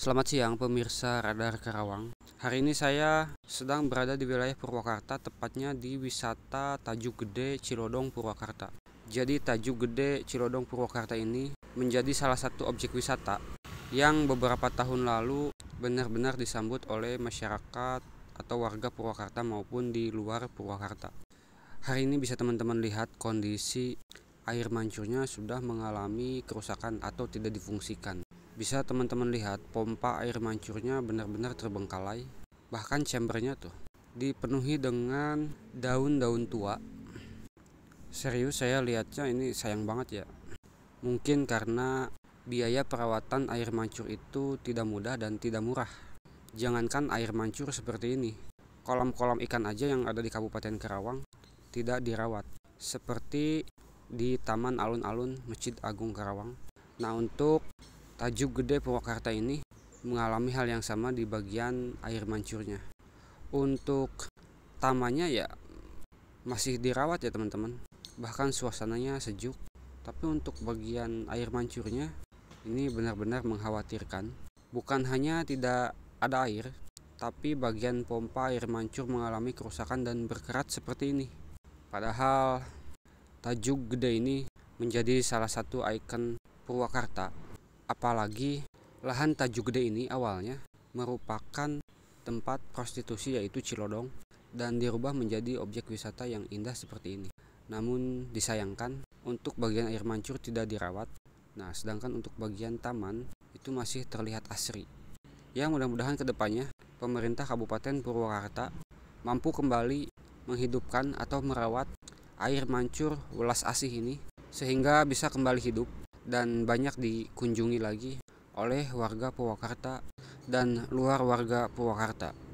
Selamat siang pemirsa Radar Karawang. Hari ini saya sedang berada di wilayah Purwakarta, tepatnya di wisata Tajuk Gede Cilodong Purwakarta. Jadi Tajuk Gede Cilodong Purwakarta ini menjadi salah satu objek wisata yang beberapa tahun lalu benar-benar disambut oleh masyarakat atau warga Purwakarta maupun di luar Purwakarta. Hari ini bisa teman-teman lihat kondisi air mancurnya sudah mengalami kerusakan atau tidak difungsikan bisa teman-teman lihat pompa air mancurnya benar-benar terbengkalai bahkan chambernya tuh dipenuhi dengan daun-daun tua serius saya lihatnya ini sayang banget ya mungkin karena biaya perawatan air mancur itu tidak mudah dan tidak murah jangankan air mancur seperti ini kolam-kolam ikan aja yang ada di Kabupaten Karawang tidak dirawat seperti di Taman Alun-Alun Masjid Agung Karawang nah untuk Tajuk Gede Purwakarta ini mengalami hal yang sama di bagian air mancurnya. Untuk tamannya ya masih dirawat ya teman-teman. Bahkan suasananya sejuk. Tapi untuk bagian air mancurnya ini benar-benar mengkhawatirkan. Bukan hanya tidak ada air, tapi bagian pompa air mancur mengalami kerusakan dan berkerat seperti ini. Padahal Tajuk Gede ini menjadi salah satu ikon Purwakarta Apalagi lahan Tajuk Gede ini awalnya merupakan tempat prostitusi yaitu Cilodong dan dirubah menjadi objek wisata yang indah seperti ini. Namun disayangkan untuk bagian air mancur tidak dirawat. Nah, sedangkan untuk bagian taman itu masih terlihat asri. Ya, mudah-mudahan kedepannya pemerintah Kabupaten Purwakarta mampu kembali menghidupkan atau merawat air mancur Welas Asih ini sehingga bisa kembali hidup dan banyak dikunjungi lagi oleh warga Purwakarta dan luar warga Purwakarta.